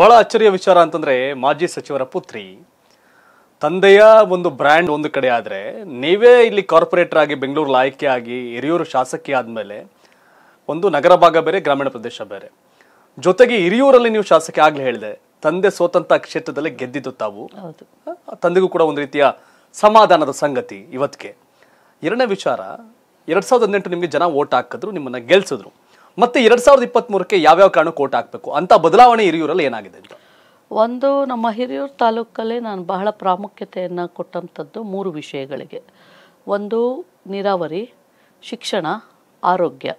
ಬಹಳ ಅಚ್ಚರಿಯ ವಿಚಾರ ಅಂತಂದ್ರೆ ಮಾಜಿ ಸಚಿವರ ಪುತ್ರಿ ತಂದೆಯ ಒಂದು ಬ್ರ್ಯಾಂಡ್ ಒಂದು ಕಡೆ ಆದರೆ ನೀವೇ ಇಲ್ಲಿ ಕಾರ್ಪೊರೇಟರ್ ಆಗಿ ಬೆಂಗಳೂರು ಆಯ್ಕೆ ಆಗಿ ಹಿರಿಯೂರು ಶಾಸಕಿ ಆದ್ಮೇಲೆ ಒಂದು ನಗರ ಭಾಗ ಬೇರೆ ಗ್ರಾಮೀಣ ಪ್ರದೇಶ ಬೇರೆ ಜೊತೆಗೆ ಹಿರಿಯೂರಲ್ಲಿ ನೀವು ಶಾಸಕಿ ಆಗ್ಲೇ ಹೇಳಿದೆ ತಂದೆ ಸ್ವತಂತ ಕ್ಷೇತ್ರದಲ್ಲಿ ಗೆದ್ದಿದ್ದು ತಾವು ತಂದೆಗೂ ಕೂಡ ಒಂದು ರೀತಿಯ ಸಮಾಧಾನದ ಸಂಗತಿ ಇವತ್ತಿಗೆ ಎರಡನೇ ವಿಚಾರ ಎರಡ್ ಸಾವಿರದ ಹದಿನೆಂಟು ನಿಮಗೆ ಜನ ಓಟ್ ಹಾಕಿದ್ರು ನಿಮ್ಮನ್ನ ಗೆಲ್ಸಿದ್ರು ಮತ್ತೆ ಎರಡ್ ಸಾವಿರದ ಇಪ್ಪತ್ತ್ ಮೂರಕ್ಕೆ ಯಾವ್ಯಾವ ಕಾರಣಕ್ಕೆ ಓಟ್ ಹಾಕಬೇಕು ಅಂತ ಬದಲಾವಣೆ ಹಿರಿಯೂರಲ್ಲಿ ಏನಾಗಿದೆ ಅಂತ ಒಂದು ನಮ್ಮ ಹಿರಿಯೂರು ತಾಲೂಕಲ್ಲಿ ನಾನು ಬಹಳ ಪ್ರಾಮುಖ್ಯತೆಯನ್ನು ಕೊಟ್ಟಂಥದ್ದು ಮೂರು ವಿಷಯಗಳಿಗೆ ಒಂದು ನೀರಾವರಿ ಶಿಕ್ಷಣ ಆರೋಗ್ಯ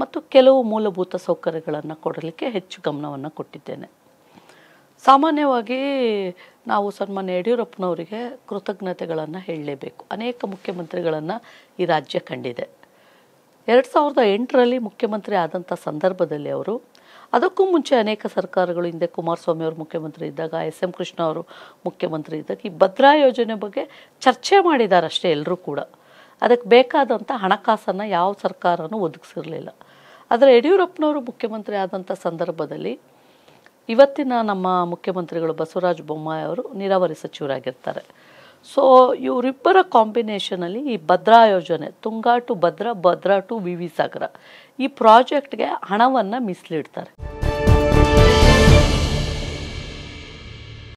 ಮತ್ತು ಕೆಲವು ಮೂಲಭೂತ ಸೌಕರ್ಯಗಳನ್ನು ಕೊಡಲಿಕ್ಕೆ ಹೆಚ್ಚು ಗಮನವನ್ನು ಕೊಟ್ಟಿದ್ದೇನೆ ಸಾಮಾನ್ಯವಾಗಿ ನಾವು ಸನ್ಮಾನ್ಯ ಯಡಿಯೂರಪ್ಪನವರಿಗೆ ಕೃತಜ್ಞತೆಗಳನ್ನು ಹೇಳಲೇಬೇಕು ಅನೇಕ ಮುಖ್ಯಮಂತ್ರಿಗಳನ್ನು ಈ ರಾಜ್ಯ ಕಂಡಿದೆ ಎರಡು ಸಾವಿರದ ಎಂಟರಲ್ಲಿ ಮುಖ್ಯಮಂತ್ರಿ ಆದಂಥ ಸಂದರ್ಭದಲ್ಲಿ ಅವರು ಅದಕ್ಕೂ ಮುಂಚೆ ಅನೇಕ ಸರ್ಕಾರಗಳು ಹಿಂದೆ ಕುಮಾರಸ್ವಾಮಿ ಅವರು ಮುಖ್ಯಮಂತ್ರಿ ಇದ್ದಾಗ ಎಸ್ ಎಂ ಕೃಷ್ಣ ಅವರು ಮುಖ್ಯಮಂತ್ರಿ ಇದ್ದಾಗ ಈ ಭದ್ರಾ ಯೋಜನೆ ಬಗ್ಗೆ ಚರ್ಚೆ ಮಾಡಿದಾರಷ್ಟೇ ಎಲ್ಲರೂ ಕೂಡ ಅದಕ್ಕೆ ಬೇಕಾದಂಥ ಹಣಕಾಸನ್ನು ಯಾವ ಸರ್ಕಾರನೂ ಒದಗಿಸಿರಲಿಲ್ಲ ಆದರೆ ಯಡಿಯೂರಪ್ಪನವರು ಮುಖ್ಯಮಂತ್ರಿ ಆದಂಥ ಸಂದರ್ಭದಲ್ಲಿ ಇವತ್ತಿನ ನಮ್ಮ ಮುಖ್ಯಮಂತ್ರಿಗಳು ಬಸವರಾಜ ಬೊಮ್ಮಾಯಿ ಅವರು ನೀರಾವರಿ ಸಚಿವರಾಗಿರ್ತಾರೆ ಸೊ ಇವರಿಬ್ಬರ ಕಾಂಬಿನೇಷನಲ್ಲಿ ಈ ಭದ್ರಾ ಯೋಜನೆ Tunga to Bhadra Bhadra to V V Sagara ಈ ಪ್ರಾಜೆಕ್ಟ್ಗೆ ಹಣವನ್ನು ಮಿಸ್ಲಿಡ್ತಾರೆ